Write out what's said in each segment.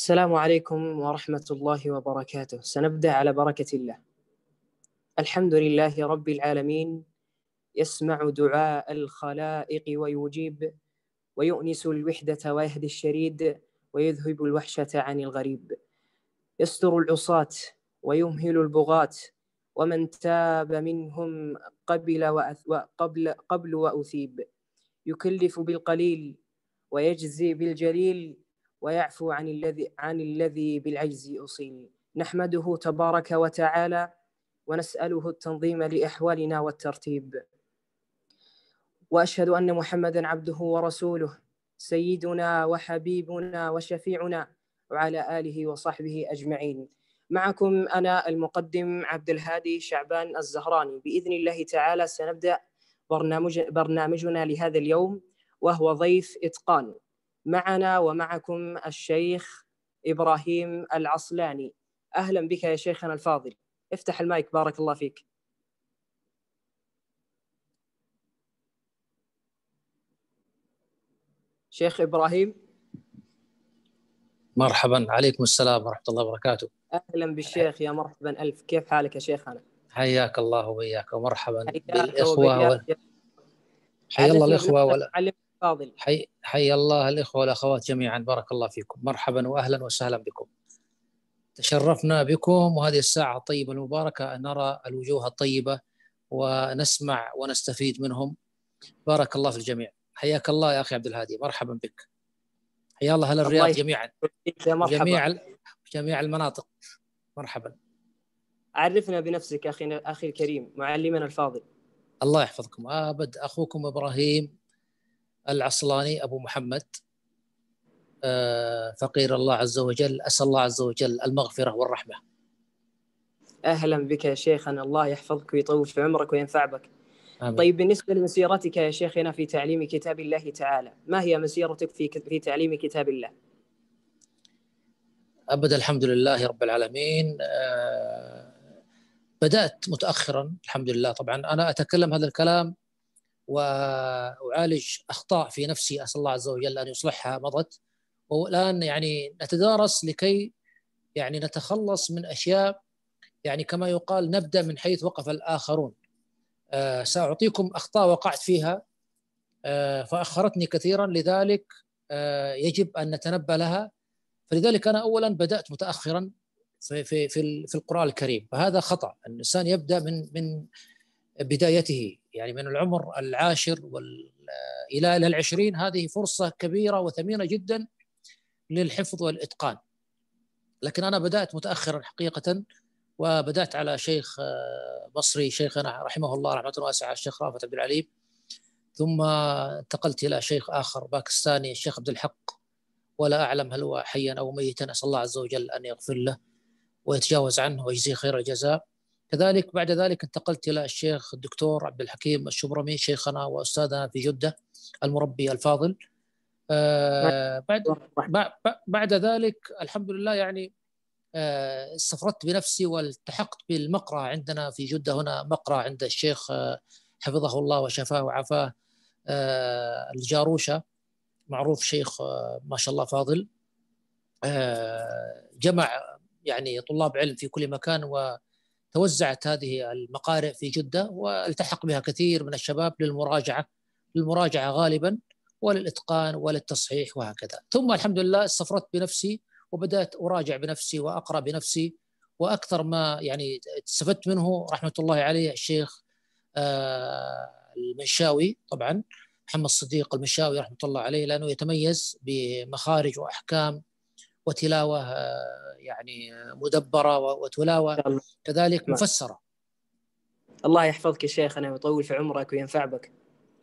السلام عليكم ورحمة الله وبركاته سنبدأ على بركة الله الحمد لله رب العالمين يسمع دعاء الخلائق ويجيب ويؤنس الوحدة ويهدي الشريد ويذهب الوحشة عن الغريب يستر العصاة ويمهل البغاة ومن تاب منهم قبل وقبل قبل وأثيب يكلف بالقليل ويجزي بالجليل ويعفو عن الذي عن الذي بالعجز أصيل نحمده تبارك وتعالى ونسأله التنظيم لأحوالنا والترتيب وأشهد أن محمدا عبده ورسوله سيدنا وحبيبنا وشفيعنا وعلى آله وصحبه أجمعين معكم أنا المقدم عبد الهادي شعبان الزهراني بإذن الله تعالى سنبدأ برنامج برنامجنا لهذا اليوم وهو ضيف إتقان معنا ومعكم الشيخ إبراهيم العصلاني أهلا بك يا شيخنا الفاضل افتح المايك بارك الله فيك شيخ إبراهيم مرحبا عليكم السلام ورحمة الله وبركاته أهلا بالشيخ يا مرحبا ألف كيف حالك يا شيخنا حياك الله وياك ومرحبا بالإخوة و... حيا الله الإخوة ولا... فاضل حي حي الله الاخوه والاخوات جميعا بارك الله فيكم مرحبا واهلا وسهلا بكم تشرفنا بكم وهذه الساعه الطيبه المباركه ان نرى الوجوه الطيبه ونسمع ونستفيد منهم بارك الله في الجميع حياك الله يا اخي عبد الهادي مرحبا بك حيا الله اهل الرياض جميعا جميع جميع المناطق مرحبا عرفنا بنفسك اخي اخي الكريم معلمنا الفاضل الله يحفظكم ابد اخوكم ابراهيم العصلاني أبو محمد آه، فقير الله عز وجل أسأل الله عز وجل المغفرة والرحمة أهلا بك يا شيخنا الله يحفظك ويطول في عمرك وينفع بك آمين. طيب بالنسبة لمسيرتك يا شيخنا في تعليم كتاب الله تعالى ما هي مسيرتك في, في تعليم كتاب الله؟ أبدا الحمد لله رب العالمين آه، بدأت متأخرا الحمد لله طبعا أنا أتكلم هذا الكلام واعالج اخطاء في نفسي اسال الله عز وجل ان يصلحها مضت والان يعني نتدارس لكي يعني نتخلص من اشياء يعني كما يقال نبدا من حيث وقف الاخرون آه، ساعطيكم اخطاء وقعت فيها آه، فاخرتني كثيرا لذلك آه، يجب ان نتنبا لها فلذلك انا اولا بدات متاخرا في في في, في القران الكريم فهذا خطا الانسان يبدا من من بدايته يعني من العمر العاشر وال الى الى العشرين هذه فرصه كبيره وثمينه جدا للحفظ والاتقان. لكن انا بدات متاخرا حقيقه وبدات على شيخ مصري آه، شيخنا رحمه الله رحمه واسعه الشيخ رافت عبد العليم ثم انتقلت الى شيخ اخر باكستاني الشيخ عبد الحق ولا اعلم هل هو حيا او ميتا اسال الله عز وجل ان يغفر له ويتجاوز عنه ويجزيه خير الجزاء. كذلك بعد ذلك انتقلت الى الشيخ الدكتور عبد الحكيم الشبرمي شيخنا واستاذنا في جده المربي الفاضل آه بعد بعد ذلك الحمد لله يعني آه استفردت بنفسي والتحقت بالمقرى عندنا في جده هنا مقرى عند الشيخ آه حفظه الله وشفاه وعافاه آه، الجاروشه معروف شيخ آه، ما شاء الله فاضل آه، جمع يعني طلاب علم في كل مكان و توزعت هذه المقارئ في جدة والتحق بها كثير من الشباب للمراجعة للمراجعة غالبا وللإتقان وللتصحيح وهكذا ثم الحمد لله استفردت بنفسي وبدأت أراجع بنفسي وأقرأ بنفسي وأكثر ما يعني استفدت منه رحمة الله عليه الشيخ آه، المنشاوي طبعا محمد الصديق المنشاوي رحمة الله عليه لأنه يتميز بمخارج وأحكام وتلاوه يعني مدبره وتلاوه كذلك نعم. مفسره الله يحفظك يا شيخنا ويطول في عمرك وينفع بك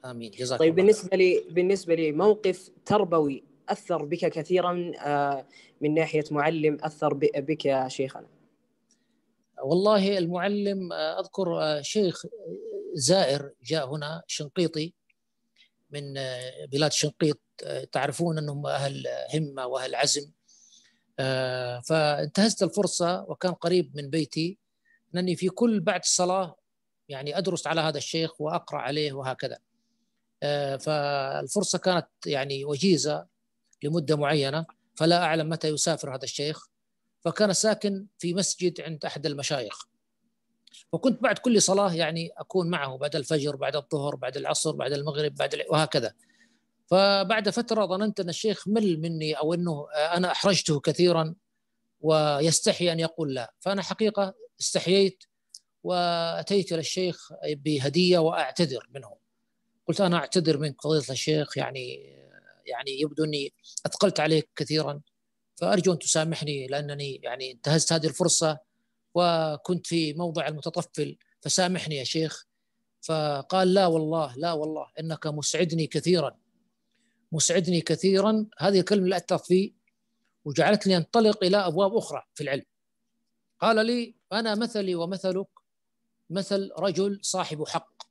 امين جزاك طيب بالنسبه لي بالنسبه لي موقف تربوي اثر بك كثيرا آه، من ناحيه معلم اثر بك يا شيخنا والله المعلم آه، اذكر آه، شيخ زائر جاء هنا شنقيطي من بلاد شنقيط تعرفون انهم اهل همه واهل عزم آه، فانتهزت الفرصة وكان قريب من بيتي أنني في كل بعد الصلاة يعني أدرس على هذا الشيخ وأقرأ عليه وهكذا آه، فالفرصة كانت يعني وجيزة لمدة معينة فلا أعلم متى يسافر هذا الشيخ فكان ساكن في مسجد عند أحد المشايخ وكنت بعد كل صلاة يعني أكون معه بعد الفجر بعد الظهر بعد العصر بعد المغرب بعد وهكذا فبعد فتره ظننت ان الشيخ مل مني او انه انا احرجته كثيرا ويستحي ان يقول لا فانا حقيقه استحييت واتيت الى الشيخ بهديه واعتذر منه قلت انا اعتذر منك فضيله الشيخ يعني يعني يبدو اني اثقلت عليك كثيرا فارجو ان تسامحني لانني يعني انتهزت هذه الفرصه وكنت في موضع المتطفل فسامحني يا شيخ فقال لا والله لا والله انك مسعدني كثيرا مسعدني كثيرا هذه الكلمة اللي أثرت في وجعلتني أنطلق إلى أبواب أخرى في العلم قال لي أنا مثلي ومثلك مثل رجل صاحب حق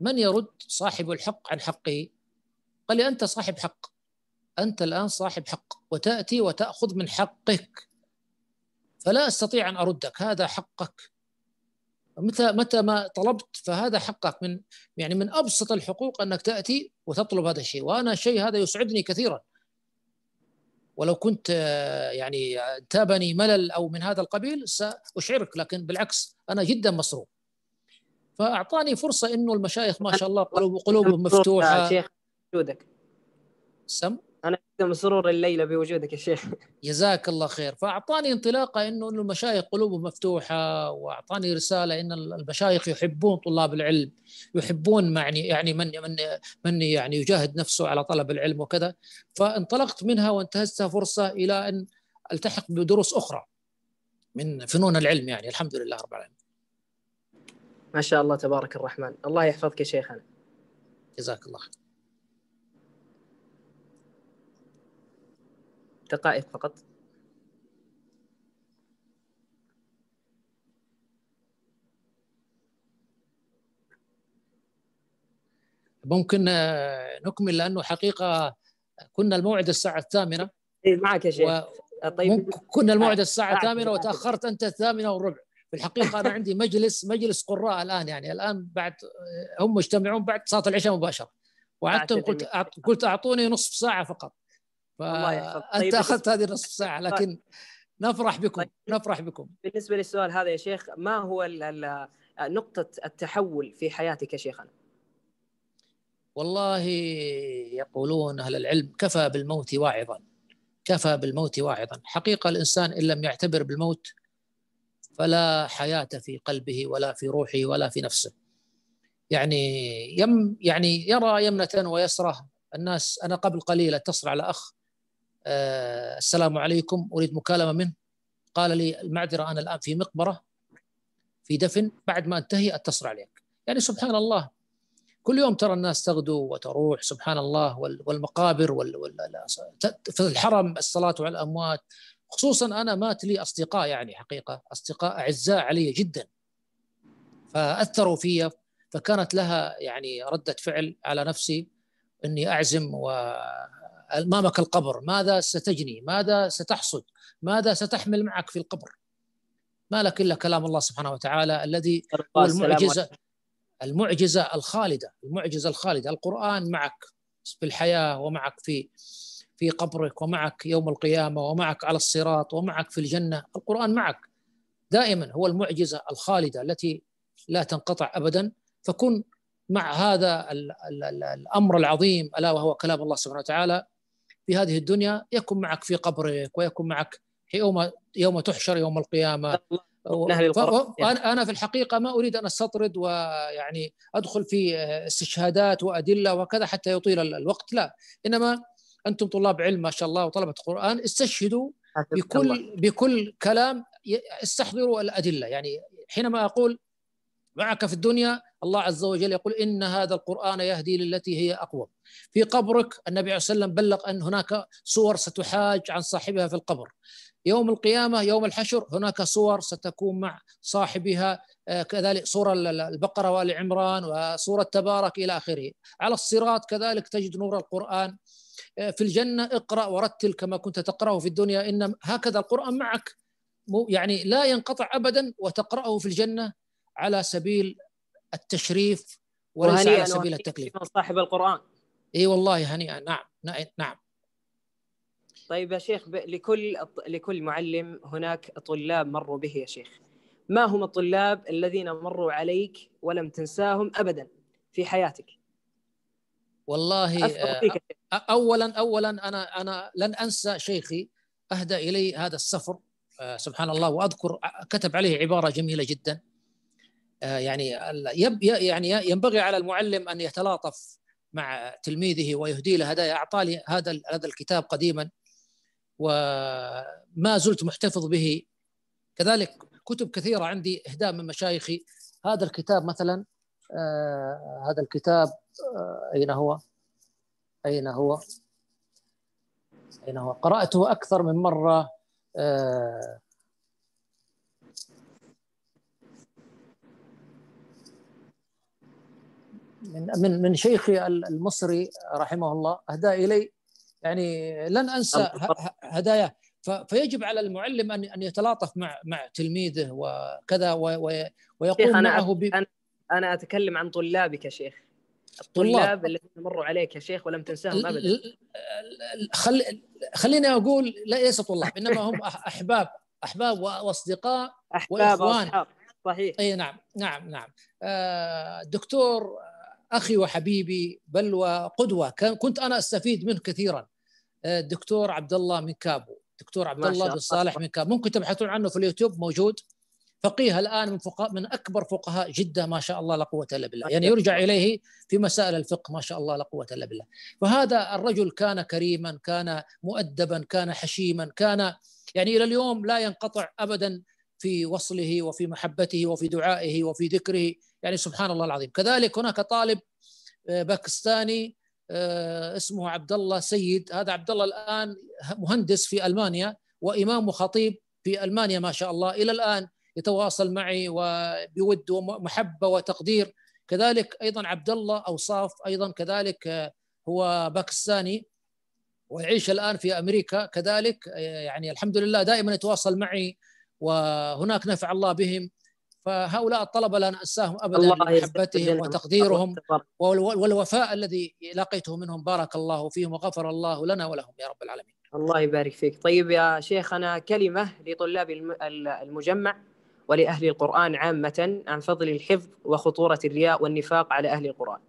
من يرد صاحب الحق عن حقه قال لي أنت صاحب حق أنت الآن صاحب حق وتأتي وتأخذ من حقك فلا أستطيع أن أردك هذا حقك متى متى ما طلبت فهذا حقك من يعني من ابسط الحقوق انك تاتي وتطلب هذا الشيء وانا الشيء هذا يسعدني كثيرا ولو كنت آه، يعني تابني ملل او من هذا القبيل ساشعرك لكن بالعكس انا جدا مسرور فاعطاني فرصه انه المشايخ ما شاء الله قلوبهم مفتوحه شيخ وجودك سم انا مسرور الليله بوجودك يا شيخ جزاك الله خير فاعطاني انطلاقه انه انه المشايخ قلوبهم مفتوحه واعطاني رساله ان المشايخ يحبون طلاب العلم يحبون يعني يعني من من من يعني يجاهد نفسه على طلب العلم وكذا فانطلقت منها وانتهزتها فرصه الى ان التحق بدروس اخرى من فنون العلم يعني الحمد لله رب العالمين ما شاء الله تبارك الرحمن الله يحفظك يا شيخنا جزاك الله خير دقائق فقط ممكن آه، نكمل لانه حقيقه كنا الموعد الساعه الثامنه إيه، معك يا شيخ و... آه، طيب كنا الموعد الساعه آه، الثامنه وتاخرت انت الثامنه والربع في الحقيقه انا عندي مجلس مجلس قراء الان يعني الان بعد هم مجتمعون بعد صلاه العشاء مباشره وعدتهم قلت قلت اعطوني نصف ساعه فقط فانت طيب، اخذت هذه النصف ساعه طيب. لكن نفرح بكم طيب. نفرح بكم بالنسبه للسؤال هذا يا شيخ ما هو ال ال نقطه التحول في حياتك يا شيخنا والله يقولون اهل العلم كفى بالموت واعظا كفى بالموت واعظا حقيقه الانسان ان لم يعتبر بالموت فلا حياه في قلبه ولا في روحه ولا في نفسه يعني يم يعني يرى يمنه ويسره الناس انا قبل قليل اتصل على اخ آه، السلام عليكم اريد مكالمه منه قال لي المعذره انا الان في مقبره في دفن بعد ما انتهي اتصل عليك يعني سبحان الله كل يوم ترى الناس تغدو وتروح سبحان الله والمقابر وال في الحرم الصلاه على الاموات خصوصا انا مات لي اصدقاء يعني حقيقه اصدقاء اعزاء علي جدا فاثروا في فكانت لها يعني رده فعل على نفسي اني اعزم و امامك القبر ماذا ستجني ماذا ستحصد ماذا ستحمل معك في القبر ما لك الا كلام الله سبحانه وتعالى الذي هو المعجزه المعجزه الخالده المعجزه الخالده القران معك في الحياه ومعك في في قبرك ومعك يوم القيامه ومعك على الصراط ومعك في الجنه القران معك دائما هو المعجزه الخالده التي لا تنقطع ابدا فكن مع هذا الامر العظيم الا وهو كلام الله سبحانه وتعالى في هذه الدنيا يكن معك في قبرك ويكن معك يوم يوم تحشر يوم القيامه انا في الحقيقه ما اريد ان استطرد ويعني ادخل في استشهادات وادله وكذا حتى يطيل الوقت لا انما انتم طلاب علم ما شاء الله وطلبه قران استشهدوا بكل بكل كلام استحضروا الادله يعني حينما اقول معك في الدنيا الله عز وجل يقول إن هذا القرآن يهدي للتي هي أقوم في قبرك النبي عليه وسلم بلغ أن هناك صور ستحاج عن صاحبها في القبر يوم القيامة يوم الحشر هناك صور ستكون مع صاحبها آه، كذلك سورة البقرة وآل عمران وسورة تبارك إلى آخره على الصراط كذلك تجد نور القرآن آه، في الجنة اقرأ ورتل كما كنت تقرأه في الدنيا إن هكذا القرآن معك يعني لا ينقطع أبدا وتقرأه في الجنة على سبيل التشريف وليس على سبيل التكليف صاحب القرآن اي والله هنيئا نعم نعم, نعم. طيب يا شيخ لكل لكل معلم هناك طلاب مروا به يا شيخ ما هم الطلاب الذين مروا عليك ولم تنساهم ابدا في حياتك والله آه، اولا اولا انا انا لن انسى شيخي اهدى الي هذا السفر آه، سبحان الله واذكر آه، كتب عليه عباره جميله جدا آه، يعني يعني ينبغي على المعلم ان يتلاطف مع تلميذه ويهدي له هدايا اعطاني هذا هذا الكتاب قديما وما زلت محتفظ به كذلك كتب كثيره عندي اهداء من مشايخي هذا الكتاب مثلا آه هذا الكتاب آه اين هو؟ اين هو؟ اين هو؟ قراته اكثر من مره آه من من من شيخي المصري رحمه الله اهدى الي يعني لن انسى هداياه فيجب على المعلم ان ان يتلاطف مع مع تلميذه وكذا ويقوم معه أنا معه ب... انا اتكلم عن طلابك يا شيخ الطلاب الذين مروا عليك يا شيخ ولم تنساهم ابدا خليني اقول ليس طلاب انما هم احباب احباب واصدقاء احباب واخوان وأصحاب. صحيح اي نعم نعم نعم الدكتور آه، اخي وحبيبي بل وقدوه كنت انا استفيد منه كثيرا آه، الدكتور عبد الله من كابو الدكتور عبد الله بن صالح من كابو ممكن تبحثون عنه في اليوتيوب موجود فقيه الان من فقهاء من اكبر فقهاء جده ما شاء الله لا قوه الا بالله يعني يرجع اليه في مسائل الفقه ما شاء الله لا قوه الا بالله فهذا الرجل كان كريما كان مؤدبا كان حشيما كان يعني الى اليوم لا ينقطع ابدا في وصله وفي محبته وفي دعائه وفي ذكره يعني سبحان الله العظيم كذلك هناك طالب آه، باكستاني آه، اسمه عبد الله سيد هذا عبد الله الان مهندس في المانيا وامام وخطيب في المانيا ما شاء الله الى الان يتواصل معي وبود ومحبه وتقدير كذلك ايضا عبد الله اوصاف ايضا كذلك آه، هو باكستاني ويعيش الان في امريكا كذلك يعني الحمد لله دائما يتواصل معي وهناك نفع الله بهم فهؤلاء الطلبه لا نأساهم أبدا بمحبتهم وتقديرهم والوفاء الذي لقيته منهم بارك الله فيهم وغفر الله لنا ولهم يا رب العالمين الله يبارك فيك طيب يا شيخ أنا كلمة لطلاب المجمع ولأهل القرآن عامة عن فضل الحفظ وخطورة الرياء والنفاق على أهل القرآن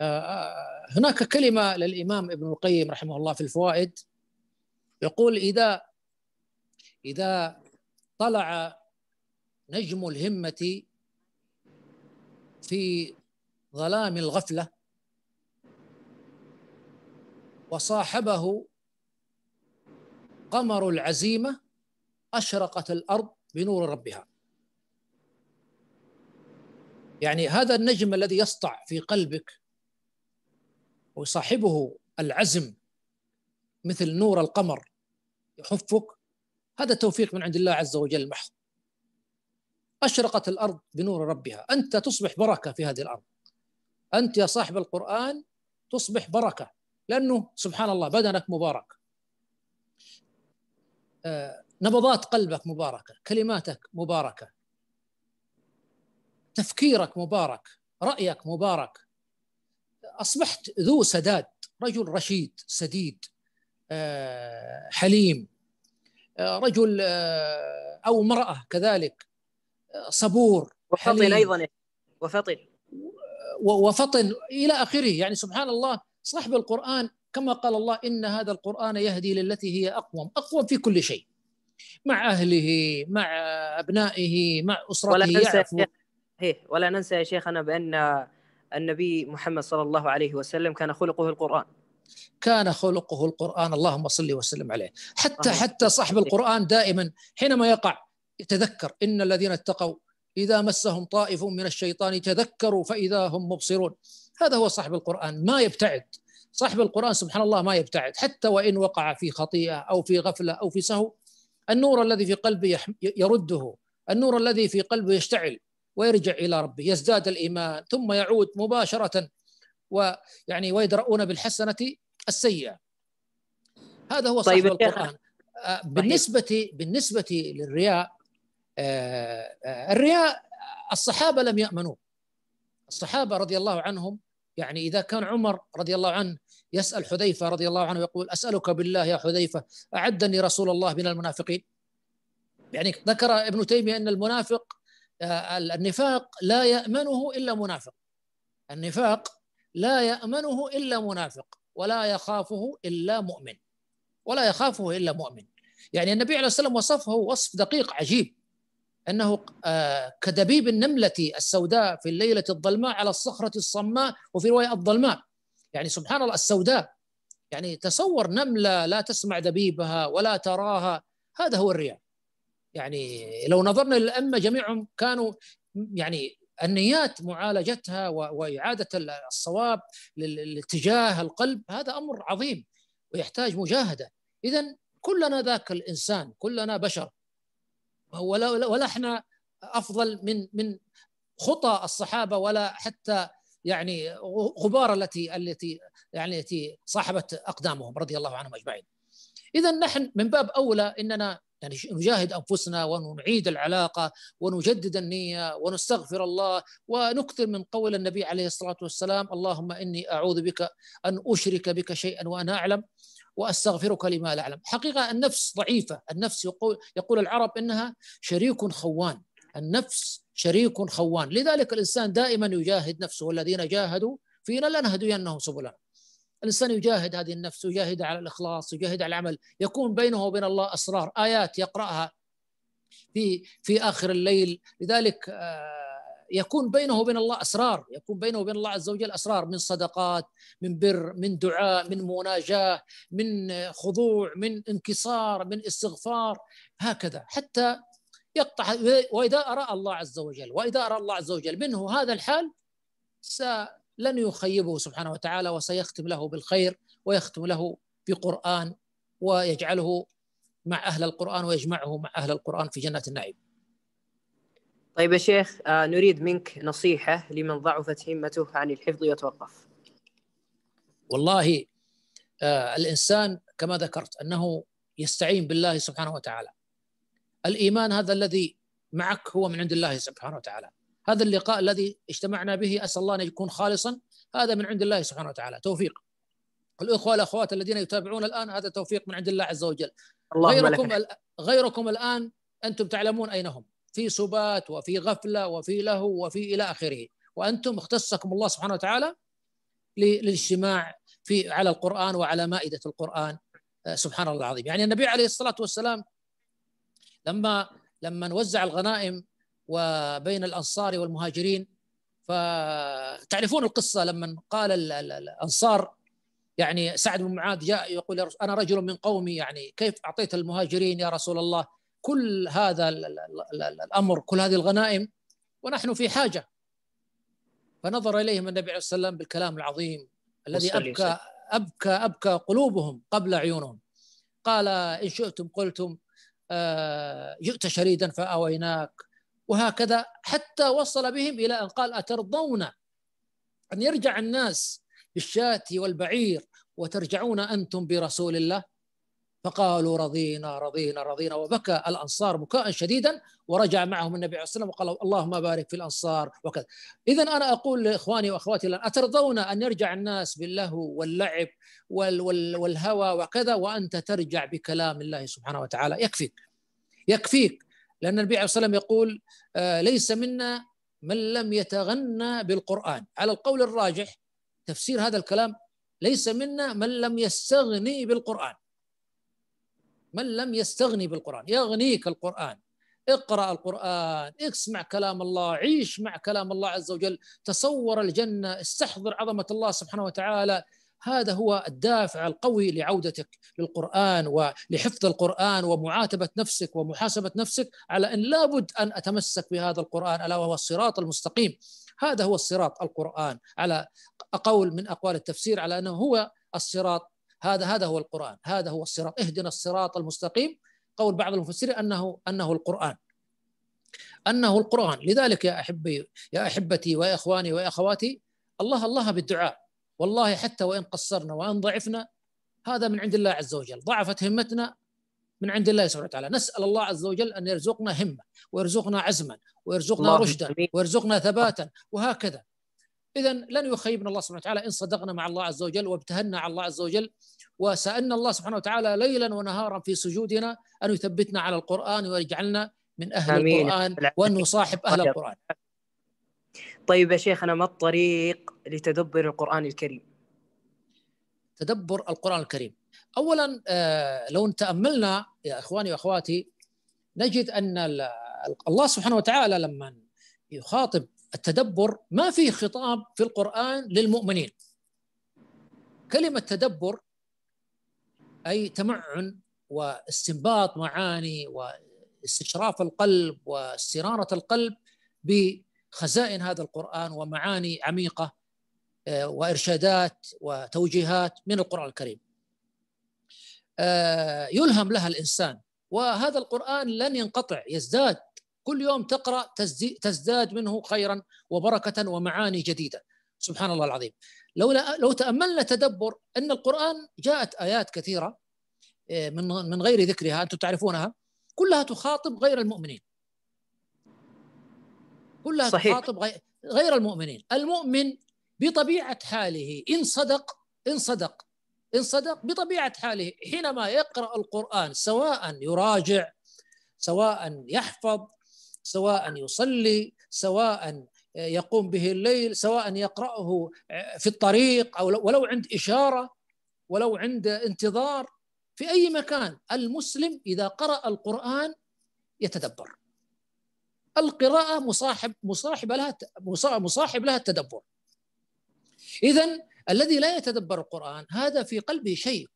آه، آه، هناك كلمة للإمام ابن القيم رحمه الله في الفوائد يقول إذا إذا طلع نجم الهمة في ظلام الغفلة وصاحبه قمر العزيمة أشرقت الأرض بنور ربها يعني هذا النجم الذي يسطع في قلبك ويصاحبه العزم مثل نور القمر يحفك هذا توفيق من عند الله عز وجل محض أشرقت الأرض بنور ربها أنت تصبح بركة في هذه الأرض أنت يا صاحب القرآن تصبح بركة لأنه سبحان الله بدنك مبارك آه، نبضات قلبك مباركة كلماتك مباركة تفكيرك مبارك رأيك مبارك أصبحت ذو سداد رجل رشيد سديد آه، حليم آه، رجل أو امرأة كذلك صبور وفطن ايضا وفطن وفطن الى اخره يعني سبحان الله صاحب القران كما قال الله ان هذا القران يهدي للتي هي اقوم، اقوم في كل شيء. مع اهله، مع ابنائه، مع اسرته ولا ننسى هي ولا ننسى يا شيخنا بان النبي محمد صلى الله عليه وسلم كان خلقه القران. كان خلقه القران اللهم صل وسلم عليه، حتى حتى صاحب القران دائما حينما يقع يتذكر إن الذين اتقوا إذا مسهم طائف من الشيطان تذكروا فإذا هم مبصرون هذا هو صاحب القرآن ما يبتعد صاحب القرآن سبحان الله ما يبتعد حتى وإن وقع في خطيئة أو في غفلة أو في سهو النور الذي في قلبه يرده النور الذي في قلبه يشتعل ويرجع إلى ربه يزداد الإيمان ثم يعود مباشرة ويعني ويدرؤون بالحسنة السيئة هذا هو صاحب طيب القرآن آه، بالنسبة بالنسبة للرياء آه، آه، الرياء الصحابه لم يامنوا الصحابه رضي الله عنهم يعني اذا كان عمر رضي الله عنه يسال حذيفه رضي الله عنه يقول اسالك بالله يا حذيفه اعدني رسول الله من المنافقين يعني ذكر ابن تيميه ان المنافق آه، النفاق لا يامنه الا منافق النفاق لا يامنه الا منافق ولا يخافه الا مؤمن ولا يخافه الا مؤمن يعني النبي عليه الصلاه والسلام وصفه وصف دقيق عجيب انه آه، كدبيب النمله السوداء في الليله الظلماء على الصخره الصماء وفي روايه الظلماء يعني سبحان الله السوداء يعني تصور نمله لا تسمع دبيبها ولا تراها هذا هو الرياء يعني لو نظرنا للائمه جميعهم كانوا يعني النيات معالجتها واعاده الصواب لاتجاه القلب هذا امر عظيم ويحتاج مجاهده اذا كلنا ذاك الانسان كلنا بشر ولا ولا احنا افضل من من خطى الصحابه ولا حتى يعني غبار التي التي يعني التي صاحبت اقدامهم رضي الله عنهم اجمعين. اذا نحن من باب اولى اننا يعني نجاهد انفسنا ونعيد العلاقه ونجدد النيه ونستغفر الله ونكثر من قول النبي عليه الصلاه والسلام اللهم اني اعوذ بك ان اشرك بك شيئا وانا اعلم واستغفرك لما لا اعلم حقيقه النفس ضعيفه النفس يقول يقول العرب انها شريك خوان النفس شريك خوان لذلك الانسان دائما يجاهد نفسه والذين جاهدوا فينا لنهدينهم سبلنا الانسان يجاهد هذه النفس يجاهد على الاخلاص يجاهد على العمل يكون بينه وبين الله اسرار ايات يقراها في في اخر الليل لذلك آه يكون بينه وبين الله اسرار يكون بينه وبين الله عز وجل اسرار من صدقات من بر من دعاء من مناجاه من خضوع من انكسار من استغفار هكذا حتى يقطع واذا ارى الله عز وجل واذا ارى الله عز وجل منه هذا الحال لن يخيبه سبحانه وتعالى وسيختم له بالخير ويختم له بقران ويجعله مع اهل القران ويجمعه مع اهل القران في جنه النعيم طيب يا شيخ آه نريد منك نصيحة لمن ضعفت همته عن الحفظ يتوقف والله آه الإنسان كما ذكرت أنه يستعين بالله سبحانه وتعالى الإيمان هذا الذي معك هو من عند الله سبحانه وتعالى هذا اللقاء الذي اجتمعنا به أسأل الله أن يكون خالصا هذا من عند الله سبحانه وتعالى توفيق الإخوة والأخوات الذين يتابعون الآن هذا توفيق من عند الله عز وجل غيركم, غيركم الآن أنتم تعلمون أين هم في سبات وفي غفله وفي لهو وفي الى اخره وانتم اختصكم الله سبحانه وتعالى للاجتماع في على القران وعلى مائده القران آه، سبحان الله العظيم يعني النبي عليه الصلاه والسلام لما لما وزع الغنائم وبين الانصار والمهاجرين فتعرفون القصه لما قال الانصار يعني سعد بن معاذ جاء يقول انا رجل من قومي يعني كيف اعطيت المهاجرين يا رسول الله كل هذا الامر كل هذه الغنائم ونحن في حاجه فنظر اليهم النبي عليه الصلاه والسلام بالكلام العظيم الذي ابكى ابكى ابكى قلوبهم قبل عيونهم قال ان شئتم قلتم آه، جئت شريدا فاويناك وهكذا حتى وصل بهم الى ان قال اترضون ان يرجع الناس بالشاة والبعير وترجعون انتم برسول الله فقالوا رضينا رضينا رضينا وبكى الانصار بكاء شديدا ورجع معهم النبي عليه الصلاه والسلام وقال اللهم بارك في الانصار وكذا اذا انا اقول لاخواني واخواتي الان اترضون ان يرجع الناس باللهو واللعب وال وال والهوى وكذا وانت ترجع بكلام الله سبحانه وتعالى يكفيك يكفيك لان النبي عليه الصلاه والسلام يقول آه، ليس منا من لم يتغنى بالقران على القول الراجح تفسير هذا الكلام ليس منا من لم يستغني بالقران من لم يستغني بالقرآن يغنيك القرآن اقرأ القرآن اسمع كلام الله عيش مع كلام الله عز وجل تصور الجنة استحضر عظمة الله سبحانه وتعالى هذا هو الدافع القوي لعودتك للقرآن ولحفظ القرآن ومعاتبة نفسك ومحاسبة نفسك على أن لابد أن أتمسك بهذا القرآن ألا وهو الصراط المستقيم هذا هو الصراط القرآن على قول من أقوال التفسير على أنه هو الصراط هذا هذا هو القرآن هذا هو الصراط اهدنا الصراط المستقيم قول بعض المفسرين أنه أنه القرآن أنه القرآن لذلك يا أحبي يا أحبتي ويا إخواني الله الله بالدعاء والله حتى وإن قصرنا وإن ضعفنا هذا من عند الله عز وجل ضعفت همتنا من عند الله سبحانه وتعالى نسأل الله عز وجل أن يرزقنا همة ويرزقنا عزما ويرزقنا رشدا ويرزقنا ثباتا وهكذا إذا لن يخيبنا الله سبحانه وتعالى إن صدقنا مع الله عز وجل وابتهنا على الله عز وجل وسألنا الله سبحانه وتعالى ليلا ونهارا في سجودنا أن يثبتنا على القرآن ويجعلنا من أهل آمين. القرآن وأن نصاحب أهل القرآن طيب يا شيخنا ما الطريق لتدبر القرآن الكريم؟ تدبر القرآن الكريم أولا آه، لو تأملنا يا إخواني وأخواتي نجد أن الله سبحانه وتعالى لما يخاطب التدبر ما في خطاب في القرآن للمؤمنين كلمة تدبر أي تمعن واستنباط معاني واستشراف القلب واستنارة القلب بخزائن هذا القرآن ومعاني عميقة آه، وإرشادات وتوجيهات من القرآن الكريم آه، يلهم لها الإنسان وهذا القرآن لن ينقطع يزداد كل يوم تقرا تزداد منه خيرا وبركه ومعاني جديده سبحان الله العظيم لو لو تاملنا تدبر ان القران جاءت ايات كثيره آه، من من غير ذكرها انتم تعرفونها كلها تخاطب غير المؤمنين كلها صحيح. تخاطب غير المؤمنين المؤمن بطبيعه حاله ان صدق ان صدق ان صدق بطبيعه حاله حينما يقرا القران سواء يراجع سواء يحفظ سواء يصلي سواء آه، يقوم به الليل سواء يقرأه آه، في الطريق أو ولو عند إشارة ولو عند انتظار في أي مكان المسلم إذا قرأ القرآن يتدبر القراءة مصاحب مصاحب لها مصاحب لها التدبر إذا الذي لا يتدبر القرآن هذا في قلبه شيء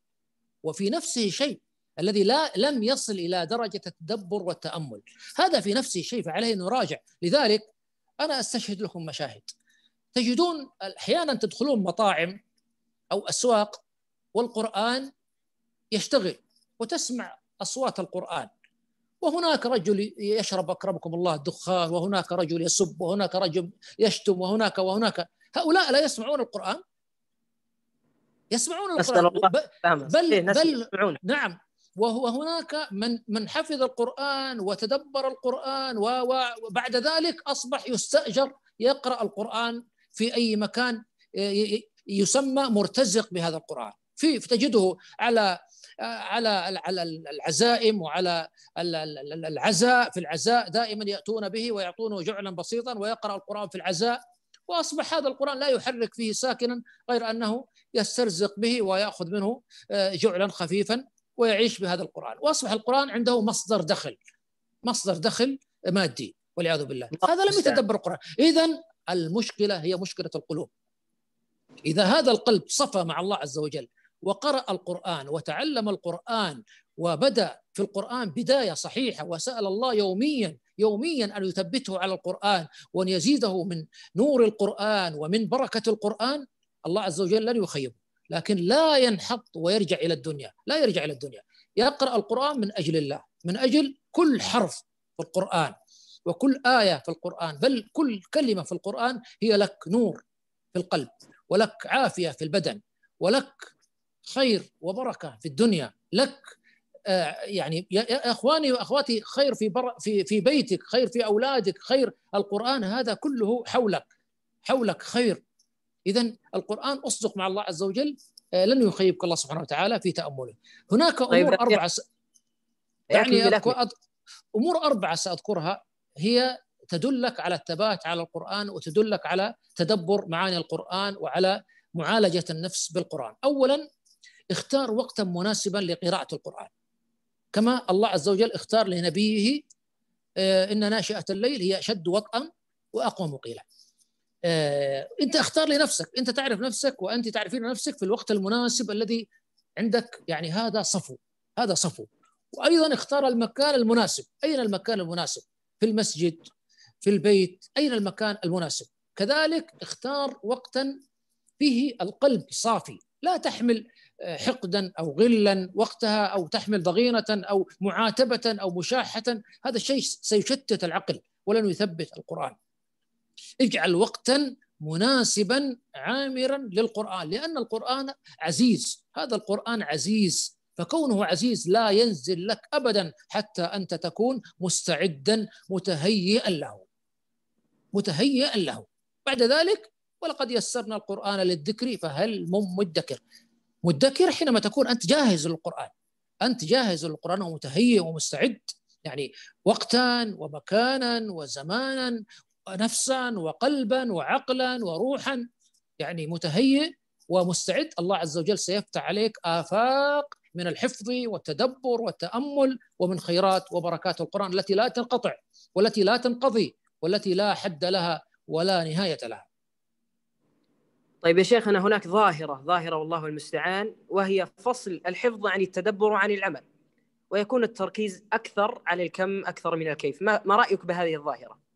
وفي نفسه شيء الذي لا لم يصل الى درجه التدبر والتامل هذا في نفسه شيء فعليه ان يراجع لذلك انا استشهد لكم مشاهد تجدون احيانا تدخلون مطاعم او اسواق والقران يشتغل وتسمع اصوات القران وهناك رجل يشرب اكرمكم الله الدخان وهناك رجل يسب وهناك رجل يشتم وهناك وهناك هؤلاء لا يسمعون القران يسمعون القران بل إيه، بل, بل نعم وهو هناك من من حفظ القرآن وتدبر القرآن وبعد ذلك أصبح يستأجر يقرأ القرآن في أي مكان آه، يسمى مرتزق بهذا القرآن في تجده على آه، على على العزائم وعلى العزاء في العزاء دائما ياتون به ويعطونه جعلا بسيطا ويقرا القران في العزاء واصبح هذا القران لا يحرك فيه ساكنا غير انه يسترزق به وياخذ منه آه، جعلا خفيفا ويعيش بهذا القرآن وأصبح القرآن عنده مصدر دخل مصدر دخل مادي والعياذ بالله نعم، هذا لم نعم. يتدبر القرآن إذا المشكلة هي مشكلة القلوب إذا هذا القلب صفى مع الله عز وجل وقرأ القرآن وتعلم القرآن وبدأ في القرآن بداية صحيحة وسأل الله يوميا يوميا أن يثبته على القرآن وأن يزيده من نور القرآن ومن بركة القرآن الله عز وجل لن يخيبه لكن لا ينحط ويرجع الى الدنيا لا يرجع الى الدنيا يقرا القران من اجل الله من اجل كل حرف في القران وكل ايه في القران بل كل كلمه في القران هي لك نور في القلب ولك عافيه في البدن ولك خير وبركه في الدنيا لك آه، يعني يا اخواني واخواتي خير في بر في في بيتك، خير في اولادك، خير القران هذا كله حولك حولك خير اذا القران اصدق مع الله عز وجل آه، لن يخيبك الله سبحانه وتعالى في تامله هناك طيب، امور طيب اربعه يعني س... يعني امور اربعه ساذكرها هي تدلك على الثبات على القران وتدلك على تدبر معاني القران وعلى معالجه النفس بالقران اولا اختار وقتا مناسبا لقراءه القران كما الله عز وجل اختار لنبيه آه، ان ناشئه الليل هي اشد وطئا واقوم قيلا آه، انت اختار لنفسك انت تعرف نفسك وانت تعرفين نفسك في الوقت المناسب الذي عندك يعني هذا صفو هذا صفو وايضا اختار المكان المناسب اين المكان المناسب في المسجد في البيت اين المكان المناسب كذلك اختار وقتا فيه القلب صافي لا تحمل آه، حقدا او غلا وقتها او تحمل ضغينه او معاتبه او مشاحه هذا الشيء سيشتت العقل ولن يثبت القران اجعل وقتا مناسبا عامرا للقرآن لأن القرآن عزيز هذا القرآن عزيز فكونه عزيز لا ينزل لك أبدا حتى أنت تكون مستعدا متهيئا له متهيئا له بعد ذلك ولقد يسرنا القرآن للذكر فهل مم مدكر مدكر حينما تكون أنت جاهز للقرآن أنت جاهز للقرآن ومتهيئ ومستعد يعني وقتا ومكانا وزمانا نفسا وقلبا وعقلا وروحا يعني متهيئ ومستعد الله عز وجل سيفتح عليك آفاق من الحفظ والتدبر والتأمل ومن خيرات وبركات القرآن التي لا تنقطع والتي لا تنقضي والتي لا حد لها ولا نهاية لها طيب يا شيخنا هناك ظاهرة ظاهرة والله المستعان وهي فصل الحفظ عن التدبر وعن العمل ويكون التركيز أكثر على الكم أكثر من الكيف ما, ما رأيك بهذه الظاهرة؟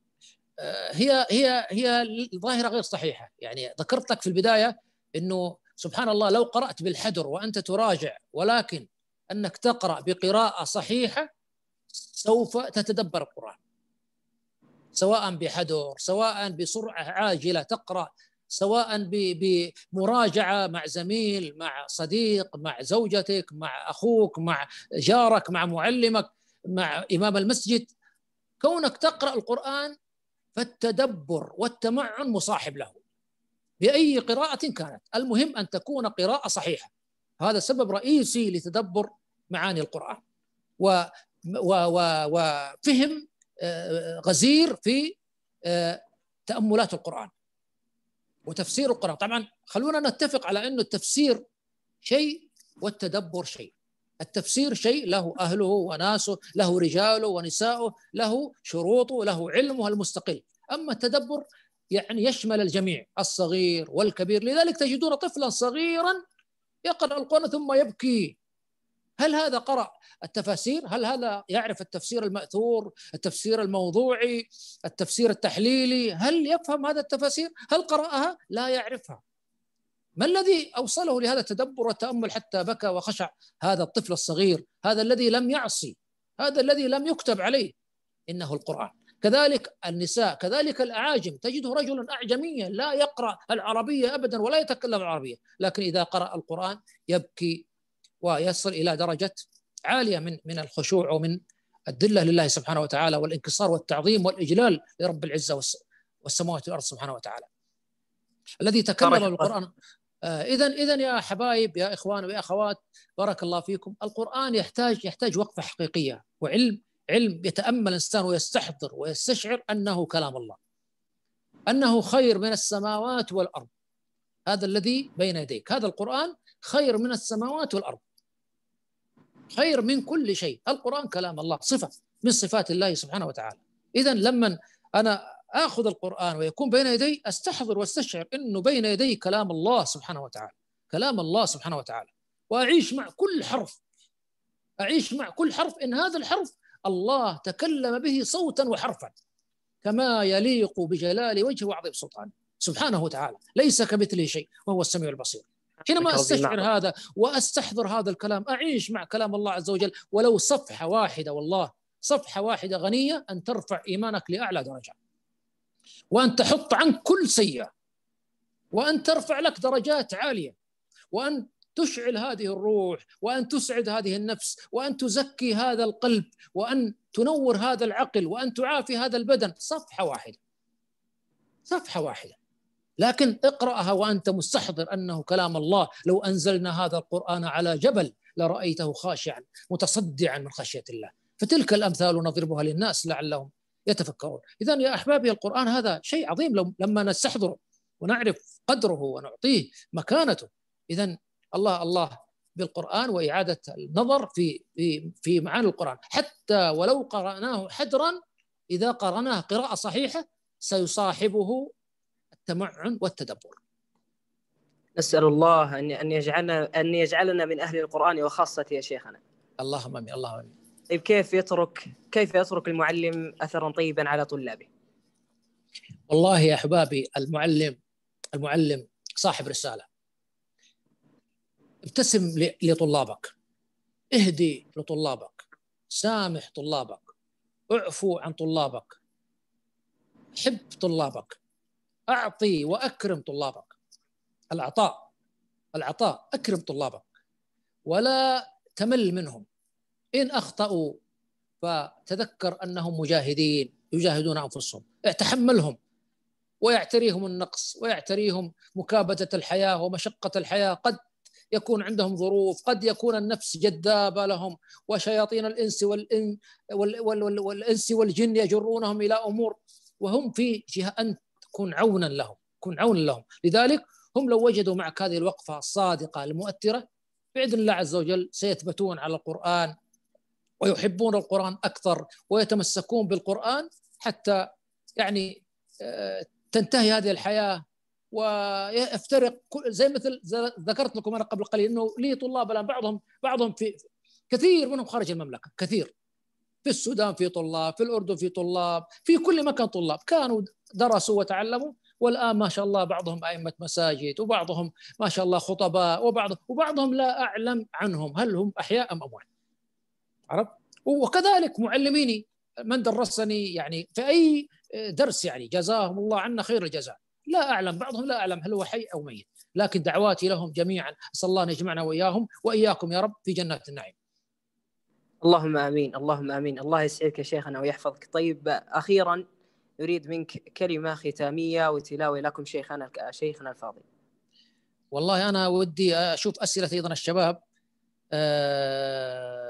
آه، هي هي هي ظاهره غير صحيحه يعني ذكرت لك في البدايه انه سبحان الله لو قرات بالحدر وانت تراجع ولكن انك تقرا بقراءه صحيحه سوف تتدبر القران سواء بحدر سواء بسرعه عاجله تقرا سواء بمراجعه مع زميل مع صديق مع زوجتك مع اخوك مع جارك مع معلمك مع امام المسجد كونك تقرا القران فالتدبر والتمعن مصاحب له بأي قراءة كانت المهم أن تكون قراءة صحيحة هذا سبب رئيسي لتدبر معاني القرآن و و و وفهم آه، غزير في آه، تأملات القرآن وتفسير القرآن طبعا خلونا نتفق على أن التفسير شيء والتدبر شيء التفسير شيء له أهله وناسه له رجاله ونساؤه له شروطه له علمه المستقل أما التدبر يعني يشمل الجميع الصغير والكبير لذلك تجدون طفلا صغيرا يقرأ القرآن ثم يبكي هل هذا قرأ التفاسير؟ هل هذا يعرف التفسير المأثور؟ التفسير الموضوعي؟ التفسير التحليلي؟ هل يفهم هذا التفاسير؟ هل قرأها؟ لا يعرفها ما الذي اوصله لهذا التدبر والتامل حتى بكى وخشع هذا الطفل الصغير هذا الذي لم يعصي هذا الذي لم يكتب عليه انه القران كذلك النساء كذلك الاعاجم تجده رجلا اعجميا لا يقرا العربيه ابدا ولا يتكلم العربيه لكن اذا قرا القران يبكي ويصل الى درجه عاليه من من الخشوع ومن الدله لله سبحانه وتعالى والانكسار والتعظيم والاجلال لرب العزه والسماوات والارض سبحانه وتعالى الذي تكلم القران اذا آه، اذا يا حبايب يا اخوان ويا اخوات بارك الله فيكم القران يحتاج يحتاج وقفه حقيقيه وعلم علم يتامل الانسان ويستحضر ويستشعر انه كلام الله انه خير من السماوات والارض هذا الذي بين يديك هذا القران خير من السماوات والارض خير من كل شيء القرآن كلام الله صفة من صفات الله سبحانه وتعالى إذا لما أنا اخذ القران ويكون بين يدي استحضر واستشعر انه بين يدي كلام الله سبحانه وتعالى كلام الله سبحانه وتعالى واعيش مع كل حرف اعيش مع كل حرف ان هذا الحرف الله تكلم به صوتا وحرفا كما يليق بجلال وجهه وعظيم سلطانه سبحانه وتعالى ليس كمثله شيء وهو السميع البصير حينما استشعر هذا واستحضر هذا الكلام اعيش مع كلام الله عز وجل ولو صفحه واحده والله صفحه واحده غنيه ان ترفع ايمانك لاعلى درجه وأن تحط عنك كل سيئة وأن ترفع لك درجات عالية وأن تشعل هذه الروح وأن تسعد هذه النفس وأن تزكي هذا القلب وأن تنور هذا العقل وأن تعافي هذا البدن صفحة واحدة صفحة واحدة لكن اقرأها وأنت مستحضر أنه كلام الله لو أنزلنا هذا القرآن على جبل لرأيته خاشعا متصدعا من خشية الله فتلك الأمثال نضربها للناس لعلهم يتفكرون إذا يا أحبابي القرآن هذا شيء عظيم لما نستحضره ونعرف قدره ونعطيه مكانته إذا الله الله بالقرآن وإعادة النظر في في في معاني القرآن حتى ولو قرأناه حدرا إذا قرأناه قراءة صحيحة سيصاحبه التمعن والتدبر نسأل الله أن أن يجعلنا أن يجعلنا من أهل القرآن وخاصة يا شيخنا اللهم آمين اللهم آمين طيب كيف يترك كيف يترك المعلم اثرا طيبا على طلابه؟ والله يا احبابي المعلم المعلم صاحب رساله ابتسم لطلابك اهدي لطلابك سامح طلابك اعفو عن طلابك حب طلابك اعطي واكرم طلابك العطاء العطاء اكرم طلابك ولا تمل منهم إن أخطأوا فتذكر أنهم مجاهدين يجاهدون أنفسهم اعتحملهم ويعتريهم النقص ويعتريهم مكابدة الحياة ومشقة الحياة قد يكون عندهم ظروف قد يكون النفس جذابة لهم وشياطين الإنس والإن والإنس والجن يجرونهم إلى أمور وهم في جهة أنت كن عونا لهم كن عونا لهم لذلك هم لو وجدوا معك هذه الوقفة الصادقة المؤثرة بإذن الله عز وجل سيثبتون على القرآن ويحبون القرآن أكثر ويتمسكون بالقرآن حتى يعني آه، تنتهي هذه الحياة ويفترق زي مثل ذكرت لكم أنا قبل قليل أنه لي طلاب الآن بعضهم بعضهم في كثير منهم خارج المملكة كثير في السودان في طلاب في الأردن في طلاب في كل مكان طلاب كانوا درسوا وتعلموا والآن ما شاء الله بعضهم أئمة مساجد وبعضهم ما شاء الله خطباء وبعض وبعضهم لا أعلم عنهم هل هم أحياء أم أموات عرفت وكذلك معلميني من درسني يعني في اي درس يعني جزاهم الله عنا خير الجزاء لا اعلم بعضهم لا اعلم هل هو حي او ميت لكن دعواتي لهم جميعا اسال الله ان يجمعنا واياهم واياكم يا رب في جنات النعيم اللهم امين اللهم امين الله يسعدك يا شيخنا ويحفظك طيب اخيرا نريد منك كلمه ختاميه وتلاوه لكم شيخنا شيخنا الفاضل والله انا ودي اشوف اسئله ايضا الشباب أه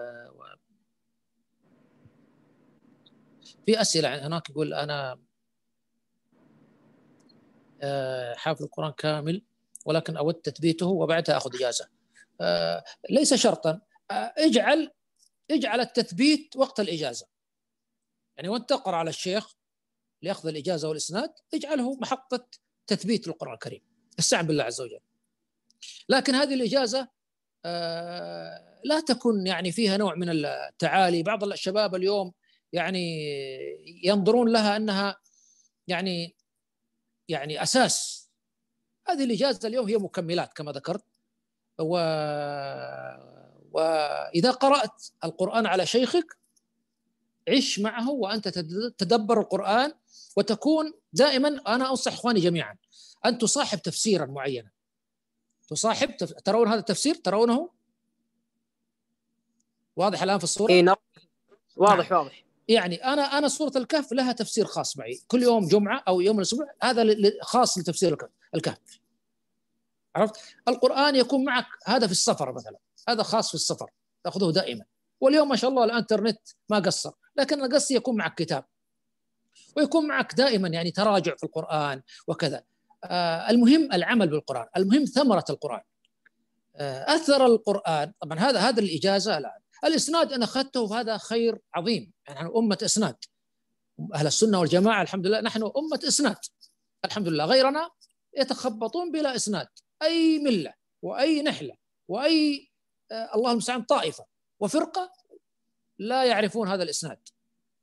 في اسئله هناك يقول انا آه، حافظ القران كامل ولكن اود تثبيته وبعدها اخذ اجازه آه، ليس شرطا آه، اجعل اجعل التثبيت وقت الاجازه يعني وانت تقرا على الشيخ لاخذ الاجازه والاسناد اجعله محطه تثبيت للقران الكريم استعن بالله عز وجل لكن هذه الاجازه لا تكن يعني فيها نوع من التعالي بعض الشباب اليوم يعني ينظرون لها انها يعني يعني اساس هذه الاجازه اليوم هي مكملات كما ذكرت و واذا قرات القران على شيخك عش معه وانت تدبر القران وتكون دائما انا انصح اخواني جميعا ان تصاحب تفسيرا معينا تصاحب تف... ترون هذا التفسير ترونه واضح الان في الصوره؟ اي نعم. واضح نعم. واضح يعني انا انا سوره الكهف لها تفسير خاص معي كل يوم جمعه او يوم الاسبوع هذا خاص لتفسير الكهف عرفت القران يكون معك هذا في السفر مثلا هذا خاص في السفر تاخذه دائما واليوم ما شاء الله الانترنت ما قصر لكن القص يكون معك كتاب ويكون معك دائما يعني تراجع في القران وكذا آه المهم العمل بالقران المهم ثمره القران آه اثر القران طبعا هذا هذا الاجازه الان الاسناد انا اخذته وهذا خير عظيم يعني نحن امه اسناد اهل السنه والجماعه الحمد لله نحن امه اسناد الحمد لله غيرنا يتخبطون بلا اسناد اي مله واي نحله واي آه اللهم المستعان طائفه وفرقه لا يعرفون هذا الاسناد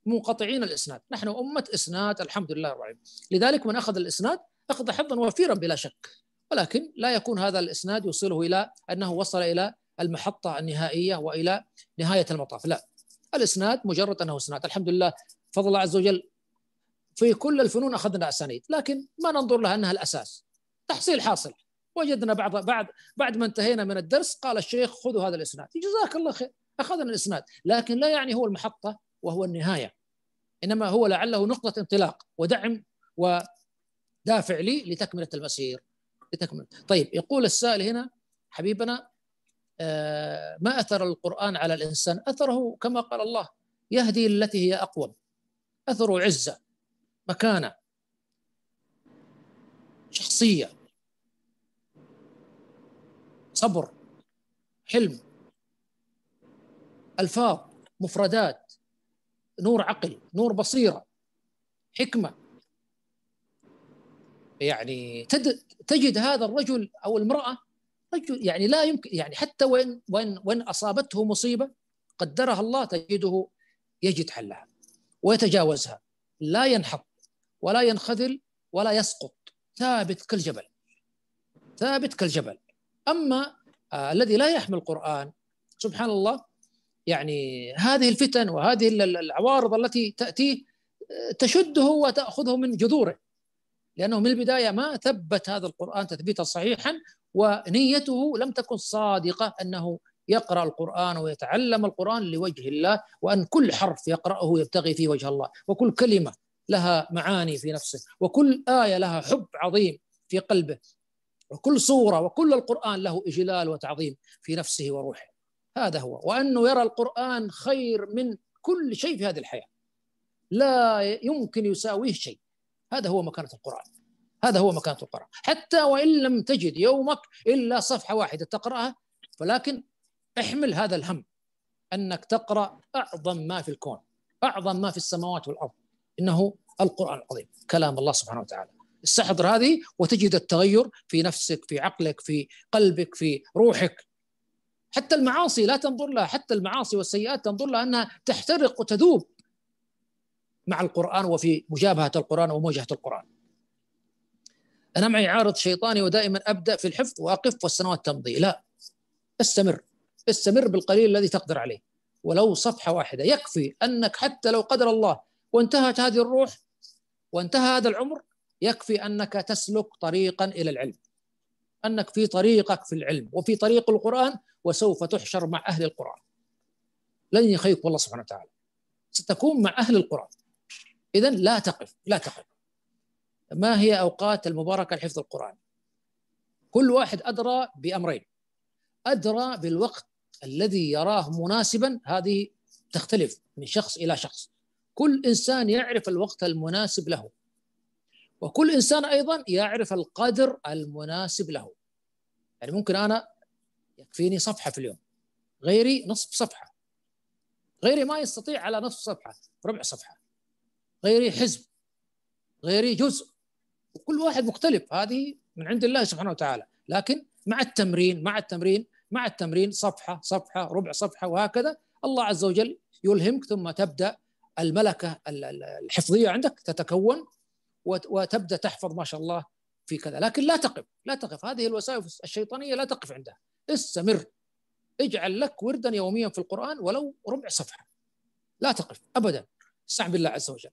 منقطعين الاسناد نحن امه اسناد الحمد لله رب العالمين لذلك من اخذ الاسناد اخذ حظا وفيرا بلا شك ولكن لا يكون هذا الاسناد يوصله الى انه وصل الى المحطة النهائية وإلى نهاية المطاف لا الإسناد مجرد أنه إسناد الحمد لله فضل الله عز وجل في كل الفنون أخذنا أسانيد لكن ما ننظر لها أنها الأساس تحصيل حاصل وجدنا بعض بعد بعد ما انتهينا من الدرس قال الشيخ خذوا هذا الإسناد جزاك الله خير أخذنا الإسناد لكن لا يعني هو المحطة وهو النهاية إنما هو لعله نقطة انطلاق ودعم ودافع لي لتكملة المسير لتكملة طيب يقول السائل هنا حبيبنا آه، ما أثر القرآن على الإنسان أثره كما قال الله يهدي التي هي أقوم أثره عزة مكانة شخصية صبر حلم ألفاظ مفردات نور عقل نور بصيرة حكمة يعني تجد هذا الرجل أو المرأة رجل يعني لا يمكن يعني حتى وإن وإن وإن أصابته مصيبة قدرها الله تجده يجد حلها ويتجاوزها لا ينحط ولا ينخذل ولا يسقط ثابت كالجبل ثابت كالجبل أما آه الذي لا يحمل القرآن سبحان الله يعني هذه الفتن وهذه العوارض التي تأتيه آه، تشده وتأخذه من جذوره لأنه من البداية ما ثبت هذا القرآن تثبيتا صحيحا ونيته لم تكن صادقه انه يقرا القران ويتعلم القران لوجه الله وان كل حرف يقراه يبتغي فيه وجه الله وكل كلمه لها معاني في نفسه وكل ايه لها حب عظيم في قلبه وكل صوره وكل القران له اجلال وتعظيم في نفسه وروحه هذا هو وانه يرى القران خير من كل شيء في هذه الحياه لا يمكن يساويه شيء هذا هو مكانه القران هذا هو مكانة القرآن حتى وإن لم تجد يومك إلا صفحة واحدة تقرأها ولكن احمل هذا الهم أنك تقرأ أعظم ما في الكون أعظم ما في السماوات والأرض إنه القرآن العظيم كلام الله سبحانه وتعالى استحضر هذه وتجد التغير في نفسك في عقلك في قلبك في روحك حتى المعاصي لا تنظر لها حتى المعاصي والسيئات تنظر لها أنها تحترق وتذوب مع القرآن وفي مجابهة القرآن ومواجهة القرآن أنا معي عارض شيطاني ودائما أبدأ في الحفظ وأقف والسنوات تمضي لا استمر استمر بالقليل الذي تقدر عليه ولو صفحة واحدة يكفي أنك حتى لو قدر الله وانتهت هذه الروح وانتهى هذا العمر يكفي أنك تسلك طريقا إلى العلم أنك في طريقك في العلم وفي طريق القرآن وسوف تحشر مع أهل القرآن لن يخيب الله سبحانه وتعالى ستكون مع أهل القرآن إذا لا تقف لا تقف ما هي أوقات المباركة لحفظ القرآن كل واحد أدرى بأمرين أدرى بالوقت الذي يراه مناسبا هذه تختلف من شخص إلى شخص كل إنسان يعرف الوقت المناسب له وكل إنسان أيضا يعرف القدر المناسب له يعني ممكن أنا يكفيني صفحة في اليوم غيري نصف صفحة غيري ما يستطيع على نصف صفحة ربع صفحة غيري حزب غيري جزء وكل واحد مختلف هذه من عند الله سبحانه وتعالى لكن مع التمرين مع التمرين مع التمرين صفحه صفحه ربع صفحه وهكذا الله عز وجل يلهمك ثم تبدا الملكه الحفظيه عندك تتكون وتبدا تحفظ ما شاء الله في كذا لكن لا تقف لا تقف هذه الوسائف الشيطانيه لا تقف عندها استمر اجعل لك وردا يوميا في القران ولو ربع صفحه لا تقف ابدا استعن بالله عز وجل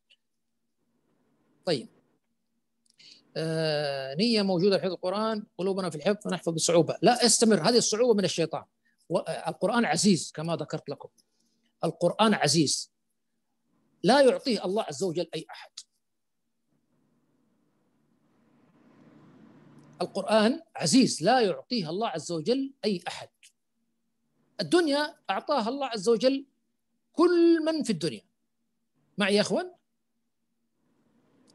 طيب آه، نية موجودة في حفظ القرآن قلوبنا في الحفظ فنحفظ بصعوبة لا استمر هذه الصعوبة من الشيطان آه، القرآن عزيز كما ذكرت لكم القرآن عزيز لا يعطيه الله عز وجل أي أحد القرآن عزيز لا يعطيه الله عز وجل أي أحد الدنيا أعطاها الله عز وجل كل من في الدنيا معي يا أخوان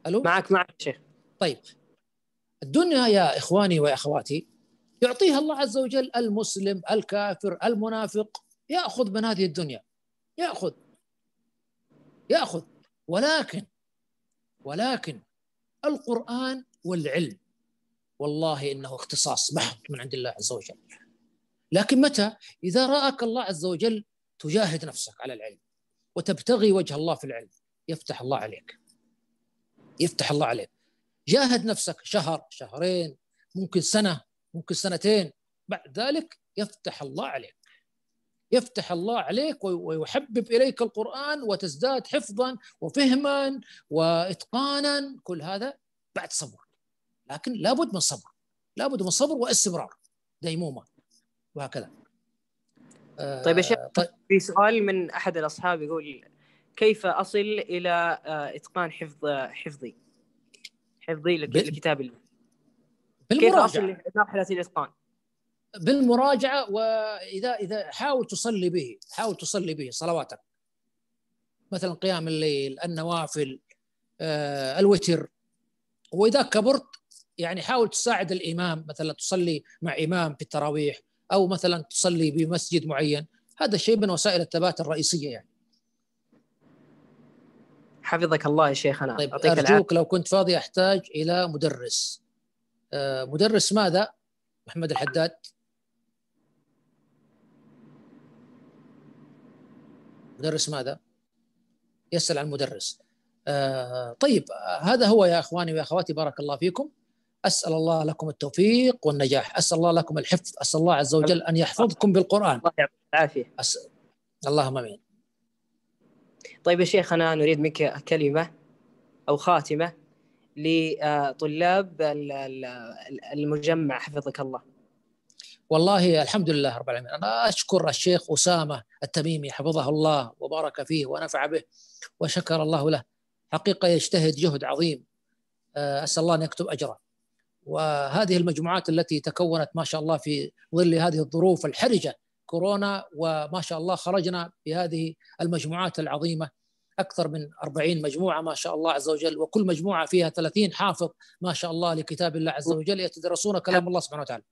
ألو؟ معك معك شيخ طيب الدنيا يا اخواني واخواتي يعطيها الله عز وجل المسلم الكافر المنافق ياخذ من هذه الدنيا ياخذ ياخذ ولكن ولكن القران والعلم والله انه اختصاص محض من عند الله عز وجل لكن متى اذا راك الله عز وجل تجاهد نفسك على العلم وتبتغي وجه الله في العلم يفتح الله عليك يفتح الله عليك جاهد نفسك شهر شهرين ممكن سنة ممكن سنتين بعد ذلك يفتح الله عليك يفتح الله عليك ويحبب إليك القرآن وتزداد حفظا وفهما وإتقانا كل هذا بعد صبر لكن لابد من صبر لابد من صبر واستمرار ديمومة وهكذا آه، طيب يا شيخ طيب. في سؤال من احد الاصحاب يقول كيف اصل الى آه، اتقان حفظ حفظي؟ حفظي لك بال... الكتاب اللي... بالمراجعه كيف الاتقان بالمراجعه واذا اذا حاول تصلي به حاول تصلي به صلواتك مثلا قيام الليل النوافل آه، الوتر واذا كبرت يعني حاول تساعد الامام مثلا تصلي مع امام في التراويح او مثلا تصلي بمسجد معين هذا شيء من وسائل الثبات الرئيسيه يعني حفظك الله يا شيخنا انا طيب أرجوك لو كنت فاضي أحتاج إلى مدرس آه، مدرس ماذا محمد الحداد مدرس ماذا يسأل عن مدرس آه، طيب هذا هو يا إخواني وأخواتي بارك الله فيكم أسأل الله لكم التوفيق والنجاح أسأل الله لكم الحفظ أسأل الله عز وجل أن يحفظكم بالقرآن الله يعطيك العافية اللهم امين طيب يا شيخنا نريد منك كلمة أو خاتمة لطلاب المجمع حفظك الله والله الحمد لله رب العالمين أنا أشكر الشيخ أسامة التميمي حفظه الله وبارك فيه ونفع به وشكر الله له حقيقة يجتهد جهد عظيم آه، أسأل الله أن يكتب أجره وهذه المجموعات التي تكونت ما شاء الله في ظل هذه الظروف الحرجة كورونا وما شاء الله خرجنا بهذه المجموعات العظيمه اكثر من 40 مجموعه ما شاء الله عز وجل وكل مجموعه فيها 30 حافظ ما شاء الله لكتاب الله عز وجل يتدرسون كلام الله سبحانه وتعالى.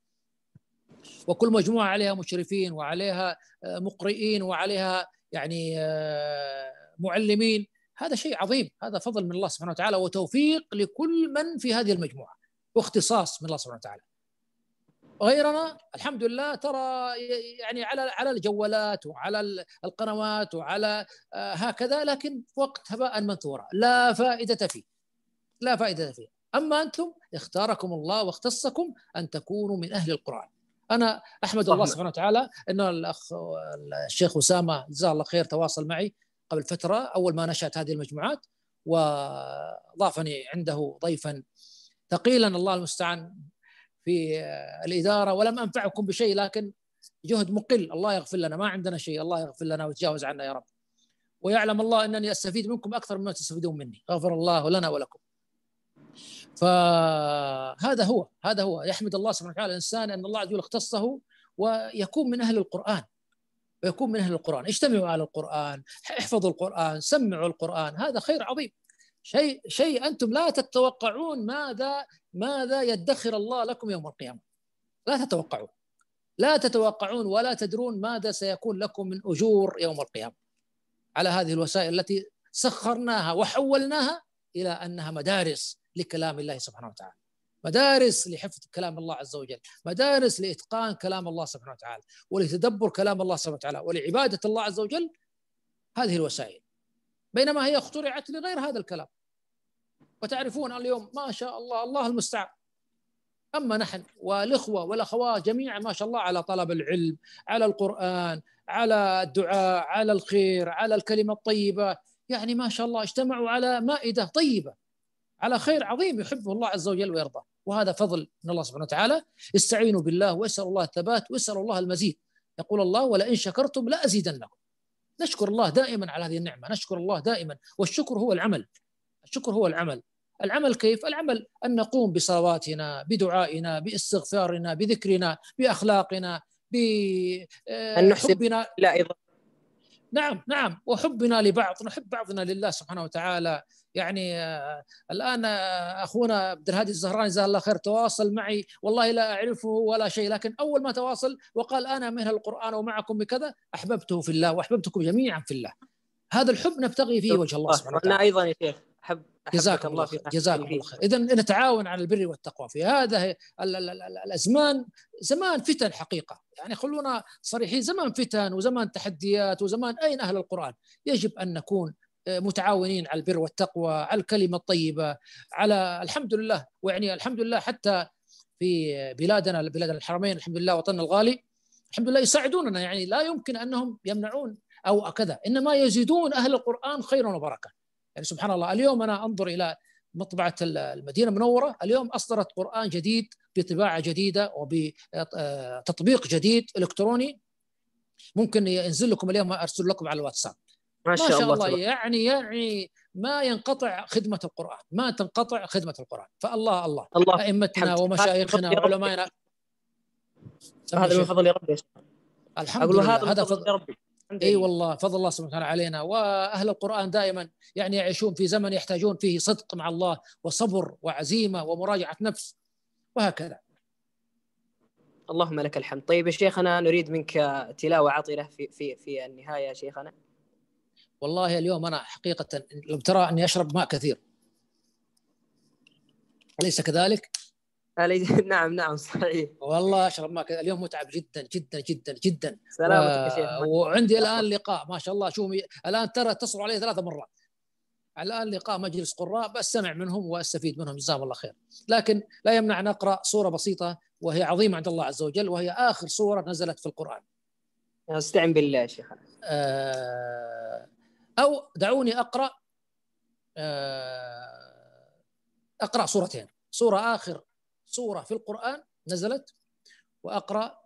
وكل مجموعه عليها مشرفين وعليها آه، مقرئين وعليها يعني آه، معلمين هذا شيء عظيم هذا فضل من الله سبحانه وتعالى وتوفيق لكل من في هذه المجموعه واختصاص من الله سبحانه وتعالى غيرنا الحمد لله ترى يعني على على الجوالات وعلى القنوات وعلى آه، هكذا لكن وقت هباء منثورا لا فائده فيه لا فائده فيه اما انتم اختاركم الله واختصكم ان تكونوا من اهل القران انا احمد الله سبحانه وتعالى ان الاخ الشيخ اسامه جزاه الله خير تواصل معي قبل فتره اول ما نشات هذه المجموعات وضافني عنده ضيفا ثقيلا الله المستعان في آه، الاداره ولم انفعكم بشيء لكن جهد مقل الله يغفر لنا ما عندنا شيء الله يغفر لنا ويتجاوز عنا يا رب ويعلم الله انني استفيد منكم اكثر مما تستفيدون مني غفر الله لنا ولكم فهذا هو هذا هو يحمد الله سبحانه وتعالى الانسان ان الله عز وجل اختصه ويكون من اهل القران ويكون من اهل القران اجتمعوا على القران احفظوا القران سمعوا القران هذا خير عظيم شيء شيء انتم لا تتوقعون ماذا ماذا يدخر الله لكم يوم القيامة لا تتوقعون لا تتوقعون ولا تدرون ماذا سيكون لكم من أجور يوم القيامة على هذه الوسائل التي سخرناها وحولناها إلى أنها مدارس لكلام الله سبحانه وتعالى مدارس لحفظ كلام الله عز وجل مدارس لإتقان كلام الله سبحانه وتعالى ولتدبر كلام الله سبحانه وتعالى ولعبادة الله عز وجل هذه الوسائل بينما هي اخترعت لغير هذا الكلام وتعرفون اليوم ما شاء الله الله المستعان اما نحن والاخوه والاخوات جميعا ما شاء الله على طلب العلم على القران على الدعاء على الخير على الكلمه الطيبه يعني ما شاء الله اجتمعوا على مائده طيبه على خير عظيم يحبه الله عز وجل ويرضاه وهذا فضل من الله سبحانه وتعالى استعينوا بالله واسالوا الله الثبات واسالوا الله المزيد يقول الله ولئن شكرتم لازيدنكم نشكر الله دائما على هذه النعمه نشكر الله دائما والشكر هو العمل الشكر هو العمل العمل كيف؟ العمل أن نقوم بصلواتنا بدعائنا باستغفارنا بذكرنا بأخلاقنا بحبنا آه، لا أيضا نعم نعم وحبنا لبعض نحب بعضنا لله سبحانه وتعالى يعني آه، الان آه، اخونا عبد الهادي الزهراني جزاه الله خير تواصل معي والله لا اعرفه ولا شيء لكن اول ما تواصل وقال انا من القران ومعكم بكذا احببته في الله واحببتكم جميعا في الله هذا الحب نبتغي فيه وجه الله سبحانه وتعالى ايضا يا شيخ حب جزاك الله خير جزاك الله خير اذا نتعاون على البر والتقوى في هذا الازمان زمان فتن حقيقه يعني خلونا صريحين زمان فتن وزمان تحديات وزمان اين اهل القران يجب ان نكون آه، متعاونين على البر والتقوى على الكلمه الطيبه على الحمد لله ويعني الحمد لله حتى في بلادنا بلاد الحرمين الحمد لله وطننا الغالي الحمد لله يساعدوننا يعني لا يمكن انهم يمنعون او كذا انما يزيدون اهل القران خيرا وبركه يعني سبحان الله اليوم انا انظر الى مطبعه المدينه المنوره اليوم اصدرت قران جديد بطباعه جديده وبتطبيق جديد الكتروني ممكن ينزل لكم اليوم ارسل لكم على الواتساب ما شاء, ما شاء الله, الله يعني يعني ما ينقطع خدمة القرآن ما تنقطع خدمة القرآن فالله الله, الله أئمتنا ومشايخنا وعلمائنا هذا من فضل ربي الحمد لله هذا من فضل ربي اي أيوة والله فضل الله سبحانه وتعالى علينا واهل القران دائما يعني يعيشون في زمن يحتاجون فيه صدق مع الله وصبر وعزيمه ومراجعه نفس وهكذا اللهم لك الحمد طيب يا شيخنا نريد منك تلاوه عطره في في في النهايه يا شيخنا والله اليوم انا حقيقه لو ترى اني اشرب ماء كثير اليس كذلك؟ نعم نعم صحيح والله اشرب ماك اليوم متعب جدا جدا جدا جدا سلامتك يا شيخ وعندي الان لقاء ما شاء الله شوف الان ترى اتصلوا علي ثلاث مرات الان لقاء مجلس قراء بستمع منهم واستفيد منهم جزاهم الله خير لكن لا يمنع ان اقرا صوره بسيطه وهي عظيمه عند الله عز وجل وهي اخر صوره نزلت في القران استعن بالله يا شيخ آه او دعوني اقرا آه اقرا صورتين صوره اخر سورة في القرآن نزلت وأقرأ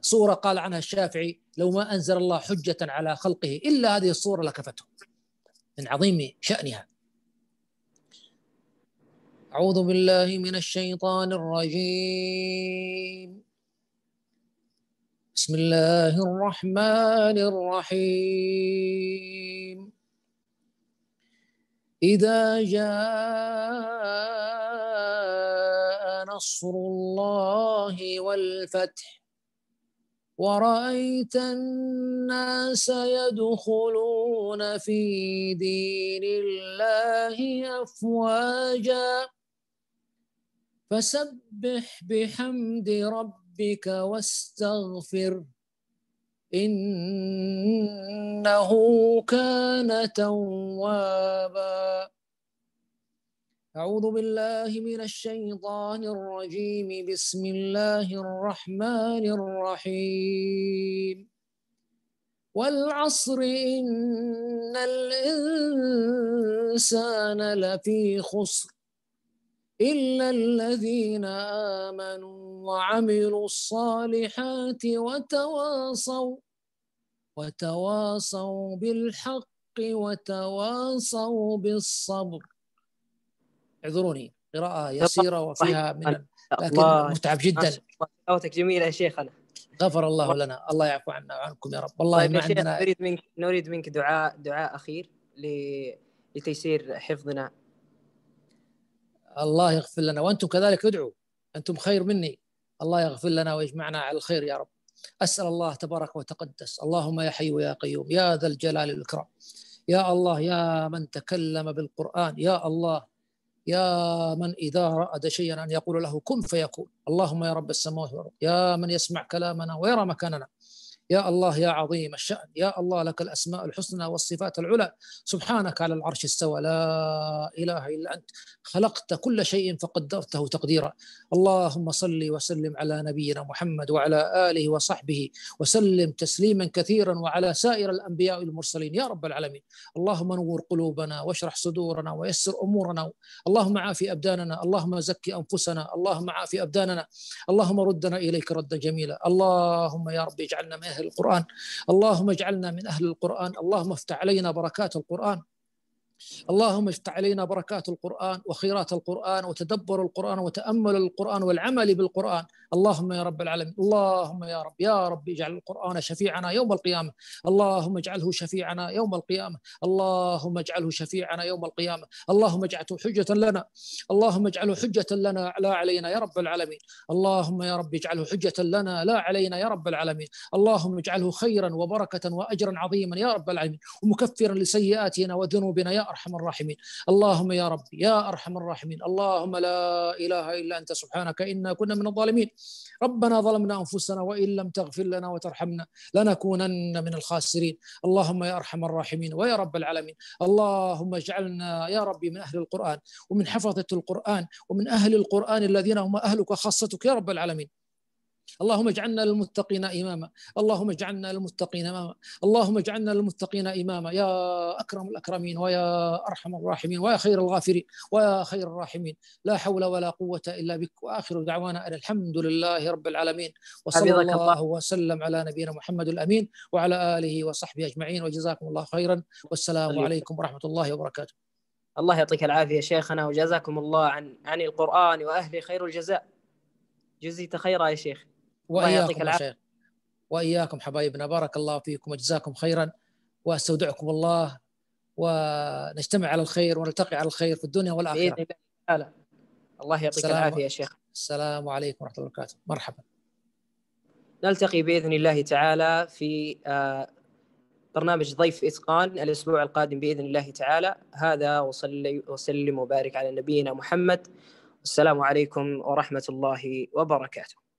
سورة آه، قال عنها الشافعي لو ما أنزل الله حجة على خلقه إلا هذه الصورة لكفتهم من عظيم شأنها أعوذ بالله من الشيطان الرجيم بسم الله الرحمن الرحيم إذا جاء نصر الله والفتح ورأيت الناس يدخلون في دين الله أفواجا فسبح بحمد ربك واستغفر إنه كان توابا أعوذ بالله من الشيطان الرجيم بسم الله الرحمن الرحيم والعصر إن الإنسان لفي خسر إلا الذين آمنوا وعملوا الصالحات وتواصوا وتواصوا بالحق وتواصوا بالصبر اعذروني قراءة يسيرة وفيها من لكن متعب جدا صوتك جميل يا شيخنا غفر الله لنا الله يعفو عنا وعنكم يا رب والله طيب ما عندنا نريد منك نريد منك دعاء دعاء أخير لتيسير حفظنا الله يغفر لنا وأنتم كذلك ادعوا أنتم خير مني الله يغفر لنا ويجمعنا على الخير يا رب أسأل الله تبارك وتقدس اللهم يا حي ويا قيوم يا ذا الجلال والإكرام يا الله يا من تكلم بالقرآن يا الله يا من إذا رأد شيئا أن يقول له كن فيكون اللهم يا رب السماوات والأرض يا من يسمع كلامنا ويرى مكاننا يا الله يا عظيم الشأن يا الله لك الأسماء الحسنى والصفات العلى سبحانك على العرش استوى لا إله إلا أنت خلقت كل شيء فقدرته تقديرا اللهم صل وسلم على نبينا محمد وعلى آله وصحبه وسلم تسليما كثيرا وعلى سائر الأنبياء والمرسلين يا رب العالمين اللهم نور قلوبنا واشرح صدورنا ويسر أمورنا اللهم عافي أبداننا اللهم زكي أنفسنا اللهم عافي أبداننا اللهم ردنا إليك ردا جميلا اللهم يا رب اجعلنا من أهل القرآن اللهم اجعلنا من أهل القرآن اللهم افتح علينا بركات القرآن اللهم افتح علينا بركات القرآن وخيرات القرآن وتدبر القرآن وتأمل القرآن والعمل بالقرآن اللهم يا رب العالمين اللهم يا رب يا رب اجعل القرآن شفيعنا يوم القيامة اللهم اجعله شفيعنا يوم القيامة اللهم اجعله شفيعنا يوم القيامة اللهم اجعله حجة لنا اللهم اجعله حجة لنا لا علينا يا رب العالمين اللهم يا رب اجعله حجة لنا لا علينا يا رب العالمين اللهم اجعله خيرا وبركة وأجرا عظيما يا رب العالمين ومكفرا لسيئاتنا وذنوبنا يا ارحم الراحمين اللهم يا رب يا ارحم الراحمين اللهم لا اله الا انت سبحانك انا كنا من الظالمين ربنا ظلمنا انفسنا وان لم تغفر لنا وترحمنا لنكونن من الخاسرين اللهم يا ارحم الراحمين ويا رب العالمين اللهم اجعلنا يا ربي من اهل القران ومن حفظه القران ومن اهل القران الذين هم اهلك خاصتك يا رب العالمين اللهم اجعلنا للمتقين إماما اللهم اجعلنا للمتقين إماما اللهم اجعلنا للمتقين إماما يا أكرم الأكرمين ويا أرحم الراحمين ويا خير الغافرين ويا خير الراحمين لا حول ولا قوة إلا بك وآخر دعوانا أن الحمد لله رب العالمين وصلى الله, الله وسلم على نبينا محمد الأمين وعلى آله وصحبه أجمعين وجزاكم الله خيرا والسلام عليكم ورحمة الله وبركاته الله يعطيك العافية شيخنا وجزاكم الله عن عن القرآن وأهله خير الجزاء جزيت خيرا يا شيخ وإياكم شيخ وإياكم حبايبنا بارك الله فيكم وجزاكم خيرا واستودعكم الله ونجتمع على الخير ونلتقي على الخير في الدنيا والآخرة بإذن الله تعالى الله يعطيك العافية يا شيخ السلام عليكم ورحمة الله وبركاته مرحبا نلتقي بإذن الله تعالى في آه، برنامج ضيف إتقان الأسبوع القادم بإذن الله تعالى هذا وصلي وسلم وبارك على نبينا محمد والسلام عليكم ورحمة الله وبركاته